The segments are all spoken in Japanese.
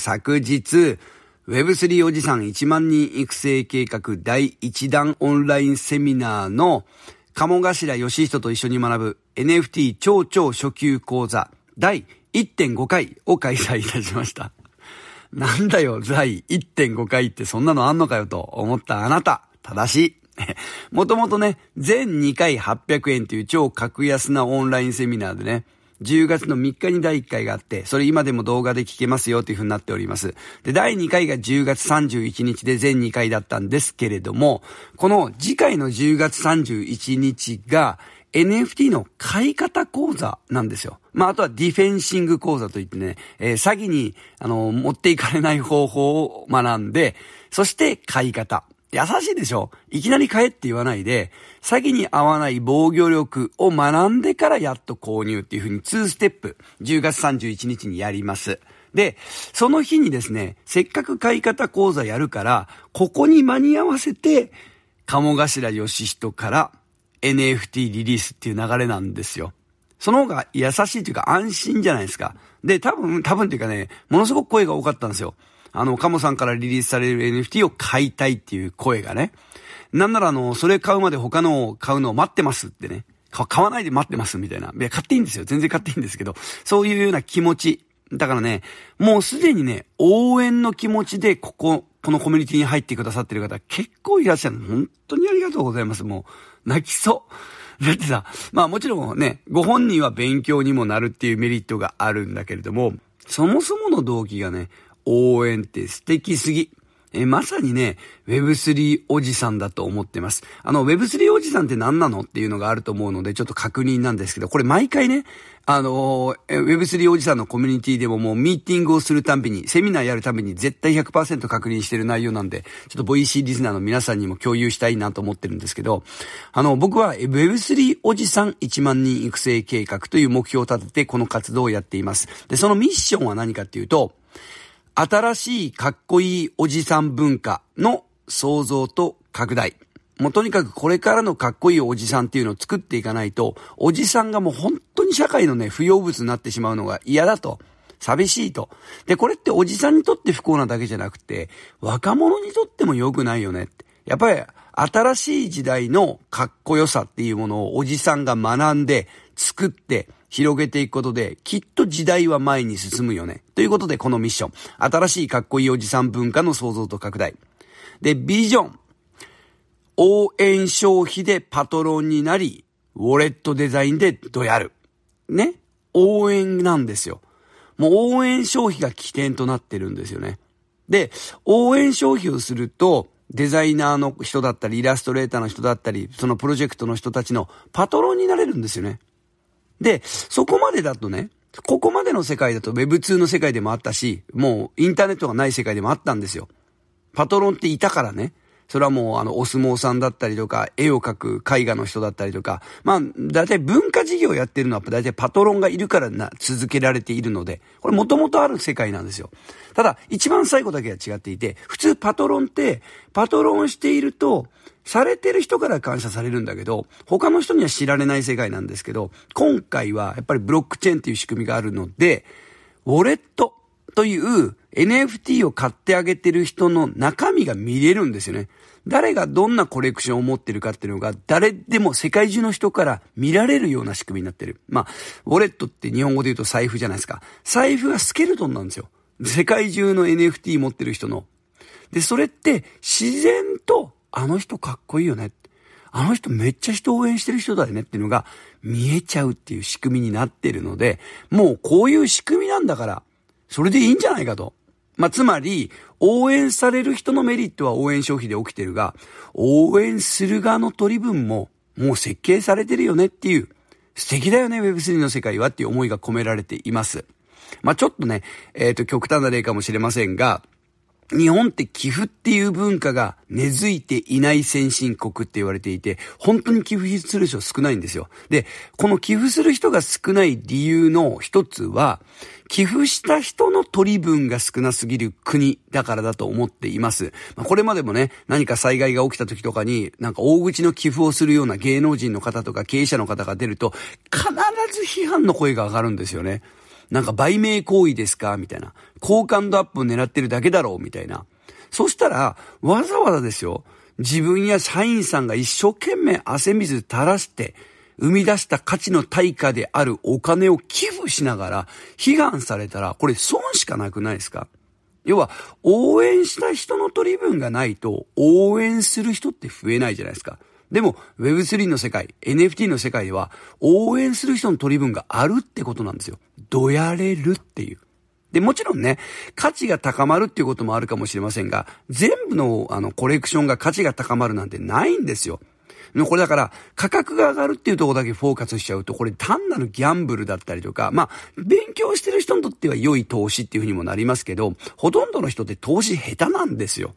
昨日、Web3 おじさん1万人育成計画第1弾オンラインセミナーの鴨頭義人と一緒に学ぶ NFT 超超初級講座第1.5回を開催いたしました。なんだよ、第1.5回ってそんなのあんのかよと思ったあなた、正しい。もともとね、全2回800円という超格安なオンラインセミナーでね、10月の3日に第1回があって、それ今でも動画で聞けますよというふうになっております。で、第2回が10月31日で全2回だったんですけれども、この次回の10月31日が、NFT の買い方講座なんですよ。まあ、あとはディフェンシング講座といってね、えー、詐欺に、あの、持っていかれない方法を学んで、そして買い方。優しいでしょいきなり買えって言わないで、詐欺に合わない防御力を学んでからやっと購入っていうふうに2ステップ、10月31日にやります。で、その日にですね、せっかく買い方講座やるから、ここに間に合わせて、鴨頭義人から NFT リリースっていう流れなんですよ。その方が優しいというか安心じゃないですか。で、多分、多分というかね、ものすごく声が多かったんですよ。あの、カモさんからリリースされる NFT を買いたいっていう声がね。なんならあの、それ買うまで他のを買うのを待ってますってね。買わないで待ってますみたいな。いや、買っていいんですよ。全然買っていいんですけど、そういうような気持ち。だからね、もうすでにね、応援の気持ちで、ここ、このコミュニティに入ってくださってる方、結構いらっしゃる。本当にありがとうございます。もう、泣きそう。だってさ、まあもちろんね、ご本人は勉強にもなるっていうメリットがあるんだけれども、そもそもの動機がね、応援って素敵すぎ。えまさにね、Web3 おじさんだと思ってます。あの、Web3 おじさんって何なのっていうのがあると思うので、ちょっと確認なんですけど、これ毎回ね、あのー、Web3 おじさんのコミュニティでももうミーティングをするたびに、セミナーやるたびに絶対100%確認してる内容なんで、ちょっとボイシーリスナーの皆さんにも共有したいなと思ってるんですけど、あの、僕は Web3 おじさん1万人育成計画という目標を立てて、この活動をやっています。で、そのミッションは何かっていうと、新しいかっこいいおじさん文化の創造と拡大。もうとにかくこれからのかっこいいおじさんっていうのを作っていかないと、おじさんがもう本当に社会のね、不要物になってしまうのが嫌だと。寂しいと。で、これっておじさんにとって不幸なだけじゃなくて、若者にとっても良くないよねって。やっぱり、新しい時代のかっこよさっていうものをおじさんが学んで、作って、広げていくことで、きっと時代は前に進むよね。ということで、このミッション。新しいかっこいいおじさん文化の創造と拡大。で、ビジョン。応援消費でパトロンになり、ウォレットデザインでどやる。ね。応援なんですよ。もう応援消費が起点となってるんですよね。で、応援消費をすると、デザイナーの人だったり、イラストレーターの人だったり、そのプロジェクトの人たちのパトロンになれるんですよね。で、そこまでだとね、ここまでの世界だと Web2 の世界でもあったし、もうインターネットがない世界でもあったんですよ。パトロンっていたからね。それはもうあの、お相撲さんだったりとか、絵を描く絵画の人だったりとか、まあ、大体文化事業やってるのは大体パトロンがいるからな、続けられているので、これもともとある世界なんですよ。ただ、一番最後だけは違っていて、普通パトロンって、パトロンしていると、されてる人から感謝されるんだけど、他の人には知られない世界なんですけど、今回はやっぱりブロックチェーンっていう仕組みがあるので、ウォレットという NFT を買ってあげてる人の中身が見れるんですよね。誰がどんなコレクションを持ってるかっていうのが、誰でも世界中の人から見られるような仕組みになってる。まあ、ウォレットって日本語で言うと財布じゃないですか。財布がスケルトンなんですよ。世界中の NFT 持ってる人の。で、それって自然とあの人かっこいいよね。あの人めっちゃ人応援してる人だよねっていうのが見えちゃうっていう仕組みになってるので、もうこういう仕組みなんだから、それでいいんじゃないかと。まあ、つまり、応援される人のメリットは応援消費で起きてるが、応援する側の取り分ももう設計されてるよねっていう、素敵だよね Web3 の世界はっていう思いが込められています。まあ、ちょっとね、えっ、ー、と、極端な例かもしれませんが、日本って寄付っていう文化が根付いていない先進国って言われていて、本当に寄付する人少ないんですよ。で、この寄付する人が少ない理由の一つは、寄付した人の取り分が少なすぎる国だからだと思っています。まあ、これまでもね、何か災害が起きた時とかに、なんか大口の寄付をするような芸能人の方とか経営者の方が出ると、必ず批判の声が上がるんですよね。なんか売名行為ですかみたいな。好感度アップを狙ってるだけだろうみたいな。そしたら、わざわざですよ。自分や社員さんが一生懸命汗水垂らして、生み出した価値の対価であるお金を寄付しながら、悲願されたら、これ損しかなくないですか要は、応援した人の取り分がないと、応援する人って増えないじゃないですか。でも、Web3 の世界、NFT の世界では、応援する人の取り分があるってことなんですよ。どやれるっていう。で、もちろんね、価値が高まるっていうこともあるかもしれませんが、全部の、あの、コレクションが価値が高まるなんてないんですよ。これだから、価格が上がるっていうとこだけフォーカスしちゃうと、これ単なるギャンブルだったりとか、まあ、勉強してる人にとっては良い投資っていうふうにもなりますけど、ほとんどの人って投資下手なんですよ。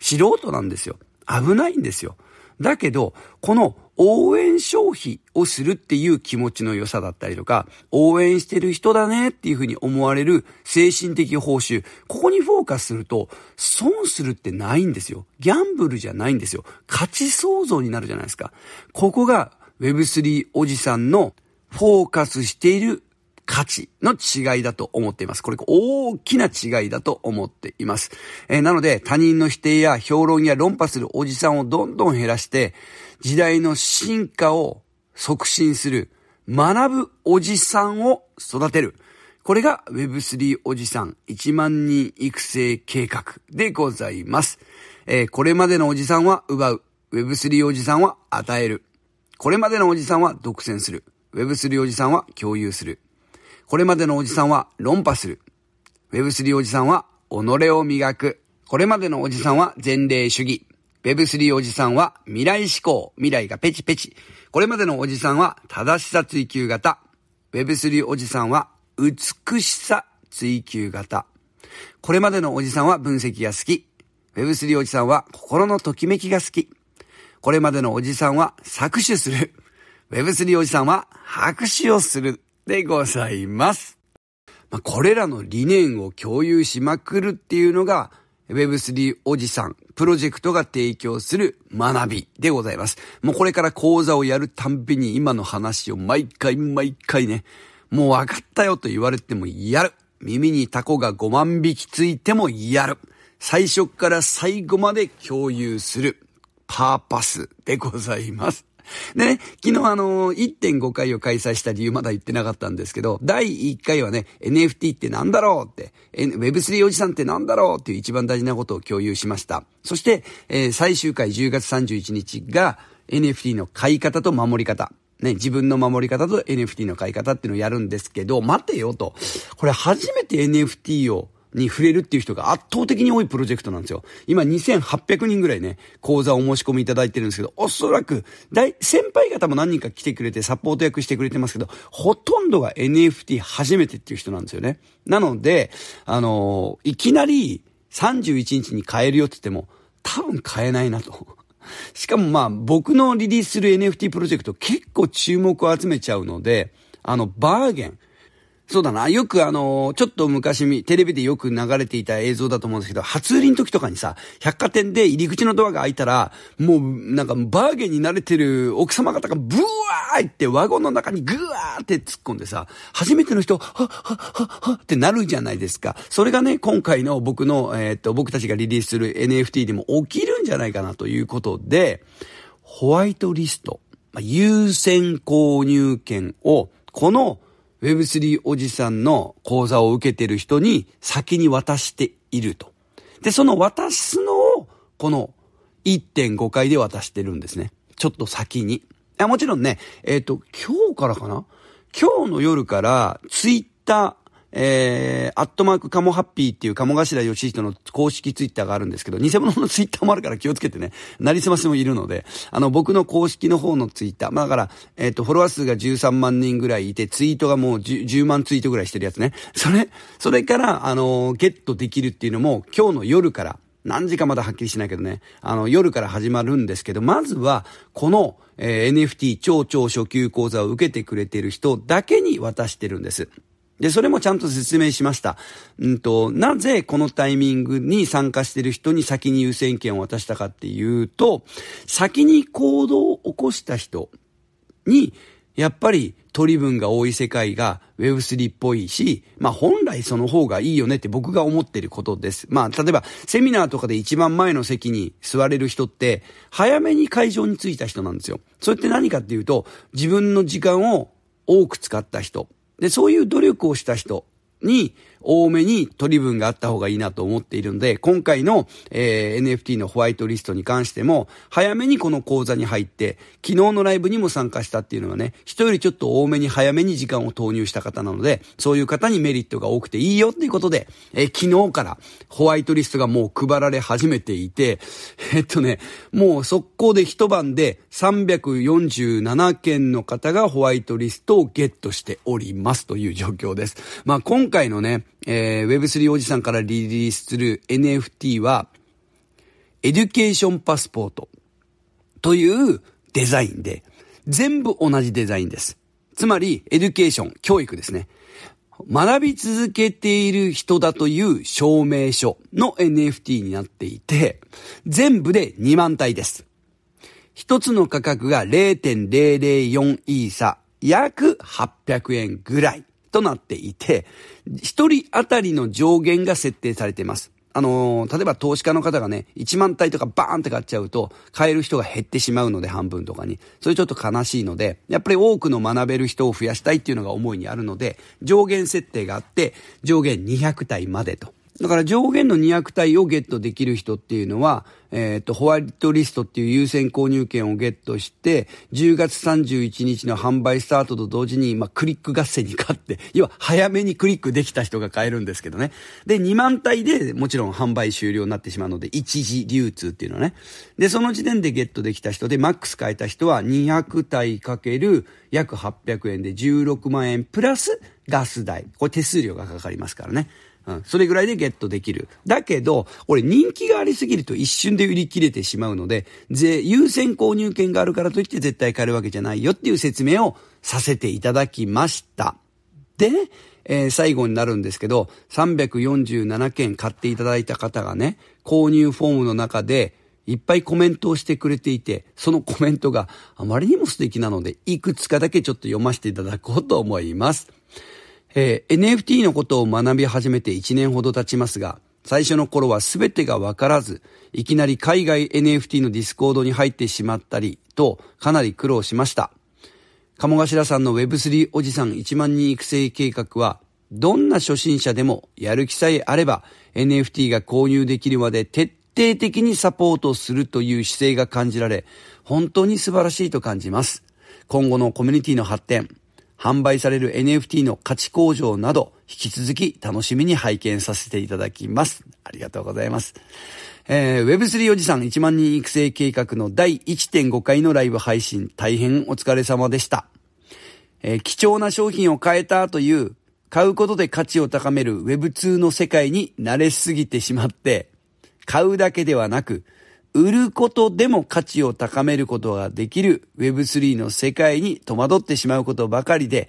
素人なんですよ。危ないんですよ。だけど、この応援消費をするっていう気持ちの良さだったりとか、応援してる人だねっていうふうに思われる精神的報酬。ここにフォーカスすると、損するってないんですよ。ギャンブルじゃないんですよ。価値創造になるじゃないですか。ここが Web3 おじさんのフォーカスしている価値の違いだと思っています。これ大きな違いだと思っています。えー、なので他人の否定や評論や論破するおじさんをどんどん減らして、時代の進化を促進する、学ぶおじさんを育てる。これが Web3 おじさん1万人育成計画でございます。えー、これまでのおじさんは奪う。Web3 おじさんは与える。これまでのおじさんは独占する。Web3 おじさんは共有する。これまでのおじさんは論破する。Web3 おじさんは己を磨く。これまでのおじさんは前例主義。Web3 おじさんは未来志向。未来がペチペチ。これまでのおじさんは正しさ追求型。Web3 おじさんは美しさ追求型。これまでのおじさんは分析が好き。Web3 おじさんは心のときめきが好き。これまでのおじさんは搾取する。Web3 おじさんは拍手をする。でございます。まあ、これらの理念を共有しまくるっていうのが Web3 おじさん、プロジェクトが提供する学びでございます。もうこれから講座をやるたんびに今の話を毎回毎回ね、もう分かったよと言われてもやる。耳にタコが5万匹ついてもやる。最初から最後まで共有するパーパスでございます。でね、昨日あのー、1.5回を開催した理由まだ言ってなかったんですけど、第1回はね、NFT ってなんだろうって、Web3 おじさんってなんだろうっていう一番大事なことを共有しました。そして、えー、最終回10月31日が NFT の買い方と守り方。ね、自分の守り方と NFT の買い方っていうのをやるんですけど、待てよと。これ初めて NFT をに触れるっていう人が圧倒的に多いプロジェクトなんですよ。今2800人ぐらいね、講座をお申し込みいただいてるんですけど、おそらく、大、先輩方も何人か来てくれてサポート役してくれてますけど、ほとんどが NFT 初めてっていう人なんですよね。なので、あのー、いきなり31日に買えるよって言っても、多分買えないなと。しかもまあ、僕のリリースする NFT プロジェクト結構注目を集めちゃうので、あの、バーゲン。そうだな。よくあの、ちょっと昔、テレビでよく流れていた映像だと思うんですけど、初売りの時とかにさ、百貨店で入り口のドアが開いたら、もうなんかバーゲンに慣れてる奥様方がブワーってワゴンの中にグワーって突っ込んでさ、初めての人、はっはっはっはってなるじゃないですか。それがね、今回の僕の、えー、っと、僕たちがリリースする NFT でも起きるんじゃないかなということで、ホワイトリスト、優先購入権を、この、Web3 おじさんの講座を受けてる人に先に渡していると。で、その渡すのを、この1.5回で渡してるんですね。ちょっと先に。もちろんね、えっ、ー、と、今日からかな今日の夜から、ツイッター、えー、アットマークカモハッピーっていう鴨頭義人の公式ツイッターがあるんですけど、偽物のツイッターもあるから気をつけてね、なりすましもいるので、あの、僕の公式の方のツイッター、まあだから、えっ、ー、と、フォロワー数が13万人ぐらいいて、ツイートがもう 10, 10万ツイートぐらいしてるやつね。それ、それから、あの、ゲットできるっていうのも、今日の夜から、何時かまだはっきりしないけどね、あの、夜から始まるんですけど、まずは、この、えー、NFT 超超初級講座を受けてくれてる人だけに渡してるんです。で、それもちゃんと説明しました。うんと、なぜこのタイミングに参加している人に先に優先権を渡したかっていうと、先に行動を起こした人に、やっぱり取り分が多い世界が Web3 っぽいし、まあ本来その方がいいよねって僕が思ってることです。まあ例えばセミナーとかで一番前の席に座れる人って早めに会場に着いた人なんですよ。それって何かっていうと自分の時間を多く使った人で、そういう努力をした人に、多めに取り分があった方がいいなと思っているので、今回の、えー、NFT のホワイトリストに関しても、早めにこの講座に入って、昨日のライブにも参加したっていうのはね、人よりちょっと多めに早めに時間を投入した方なので、そういう方にメリットが多くていいよっていうことで、えー、昨日からホワイトリストがもう配られ始めていて、えっとね、もう速攻で一晩で347件の方がホワイトリストをゲットしておりますという状況です。まあ今回のね、えー、Web3 おじさんからリリースする NFT は、エデュケーションパスポートというデザインで、全部同じデザインです。つまり、エデュケーション、教育ですね。学び続けている人だという証明書の NFT になっていて、全部で2万体です。一つの価格が0.004イーサ、約800円ぐらい。となっていて、一人当たりの上限が設定されています。あのー、例えば投資家の方がね、1万体とかバーンって買っちゃうと、買える人が減ってしまうので、半分とかに。それちょっと悲しいので、やっぱり多くの学べる人を増やしたいっていうのが思いにあるので、上限設定があって、上限200体までと。だから上限の200体をゲットできる人っていうのは、えっ、ー、と、ホワイトリストっていう優先購入権をゲットして、10月31日の販売スタートと同時に、まあ、クリック合戦に勝って、要は早めにクリックできた人が買えるんですけどね。で、2万体でもちろん販売終了になってしまうので、一時流通っていうのはね。で、その時点でゲットできた人で、マックス買えた人は200体かける約800円で16万円プラスガス代。これ手数料がかかりますからね。うん。それぐらいでゲットできる。だけど、俺人気がありすぎると一瞬で売り切れてしまうので、ぜ、優先購入権があるからといって絶対買えるわけじゃないよっていう説明をさせていただきました。で、えー、最後になるんですけど、347件買っていただいた方がね、購入フォームの中で、いっぱいコメントをしてくれていて、そのコメントがあまりにも素敵なので、いくつかだけちょっと読ませていただこうと思います。えー、NFT のことを学び始めて1年ほど経ちますが、最初の頃は全てがわからず、いきなり海外 NFT のディスコードに入ってしまったりと、かなり苦労しました。鴨頭さんの Web3 おじさん1万人育成計画は、どんな初心者でもやる気さえあれば NFT が購入できるまで徹底的にサポートするという姿勢が感じられ、本当に素晴らしいと感じます。今後のコミュニティの発展、販売される NFT の価値向上など、引き続き楽しみに拝見させていただきます。ありがとうございます。えー、Web3 おじさん1万人育成計画の第1.5回のライブ配信、大変お疲れ様でした。えー、貴重な商品を買えたという、買うことで価値を高める Web2 の世界に慣れすぎてしまって、買うだけではなく、売ることでも価値を高めることができる Web3 の世界に戸惑ってしまうことばかりで、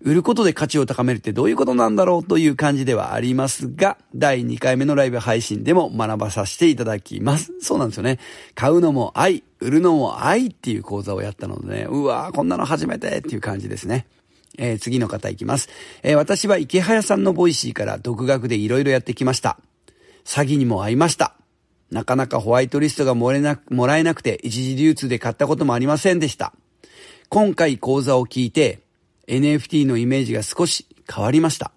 売ることで価値を高めるってどういうことなんだろうという感じではありますが、第2回目のライブ配信でも学ばさせていただきます。そうなんですよね。買うのも愛、売るのも愛っていう講座をやったのでね、うわーこんなの初めてっていう感じですね。えー、次の方いきます。えー、私は池早さんのボイシーから独学で色々やってきました。詐欺にも会いました。なかなかホワイトリストがもなくもらえなくて一時流通で買ったこともありませんでした。今回講座を聞いて NFT のイメージが少し変わりました。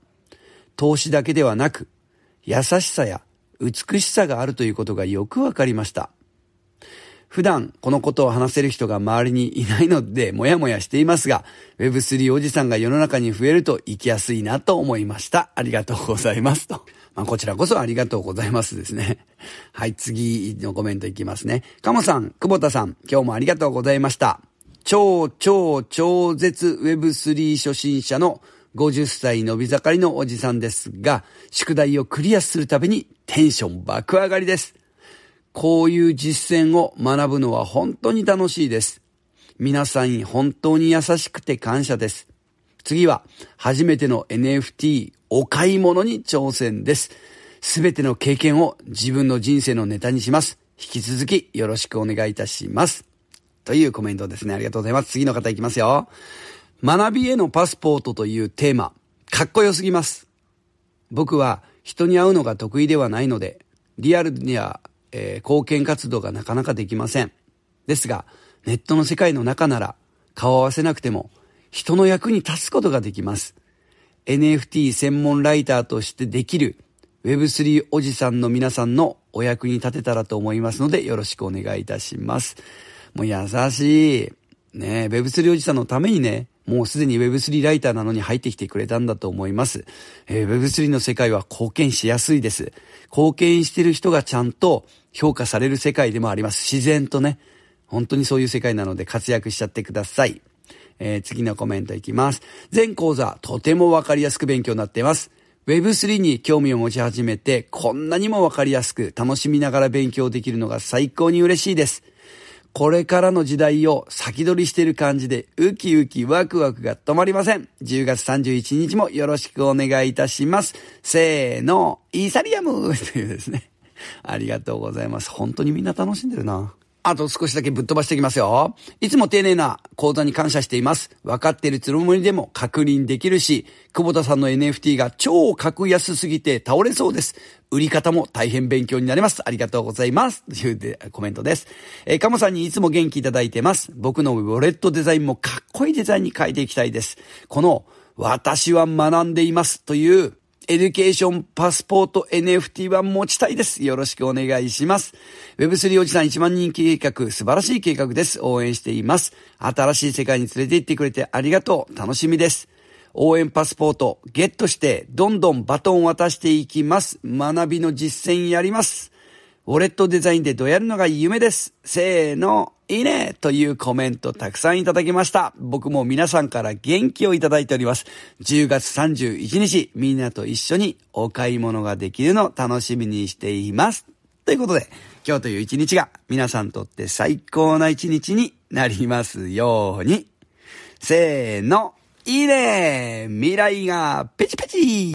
投資だけではなく、優しさや美しさがあるということがよくわかりました。普段このことを話せる人が周りにいないのでもやもやしていますが、Web3 おじさんが世の中に増えると生きやすいなと思いました。ありがとうございますと。まあ、こちらこそありがとうございますですね。はい、次のコメントいきますね。かもさん、久保田さん、今日もありがとうございました。超超超絶 Web3 初心者の50歳伸び盛りのおじさんですが、宿題をクリアするたびにテンション爆上がりです。こういう実践を学ぶのは本当に楽しいです。皆さんに本当に優しくて感謝です。次は、初めての NFT お買い物に挑戦です。すべての経験を自分の人生のネタにします。引き続きよろしくお願いいたします。というコメントですね。ありがとうございます。次の方いきますよ。学びへのパスポートというテーマ、かっこよすぎます。僕は人に会うのが得意ではないので、リアルにはえー、貢献活動がなかなかできません。ですが、ネットの世界の中なら、顔合わせなくても、人の役に立つことができます。NFT 専門ライターとしてできる Web3 おじさんの皆さんのお役に立てたらと思いますので、よろしくお願いいたします。もう優しい。ね Web3 おじさんのためにね、もうすでに Web3 ライターなのに入ってきてくれたんだと思います。えー、Web3 の世界は貢献しやすいです。貢献してる人がちゃんと評価される世界でもあります。自然とね、本当にそういう世界なので活躍しちゃってください。えー、次のコメントいきます。全講座、とてもわかりやすく勉強になっています。Web3 に興味を持ち始めて、こんなにもわかりやすく楽しみながら勉強できるのが最高に嬉しいです。これからの時代を先取りしてる感じで、ウキウキワクワクが止まりません。10月31日もよろしくお願いいたします。せーの、イーサリアムというですね。ありがとうございます。本当にみんな楽しんでるな。あと少しだけぶっ飛ばしていきますよ。いつも丁寧な講座に感謝しています。分かっているつもりでも確認できるし、久保田さんの NFT が超格安すぎて倒れそうです。売り方も大変勉強になります。ありがとうございます。というでコメントです。えー、かもさんにいつも元気いただいてます。僕のウォレットデザインもかっこいいデザインに変えていきたいです。この、私は学んでいますというエデュケーションパスポート NFT は持ちたいです。よろしくお願いします。Web3 おじさん1万人計画、素晴らしい計画です。応援しています。新しい世界に連れて行ってくれてありがとう。楽しみです。応援パスポートゲットして、どんどんバトン渡していきます。学びの実践やります。ウォレットデザインでどやるのが夢です。せーの。いいねというコメントたくさんいただきました。僕も皆さんから元気をいただいております。10月31日、みんなと一緒にお買い物ができるの楽しみにしています。ということで、今日という一日が皆さんにとって最高な一日になりますように。せーの、いいね未来がペチペチ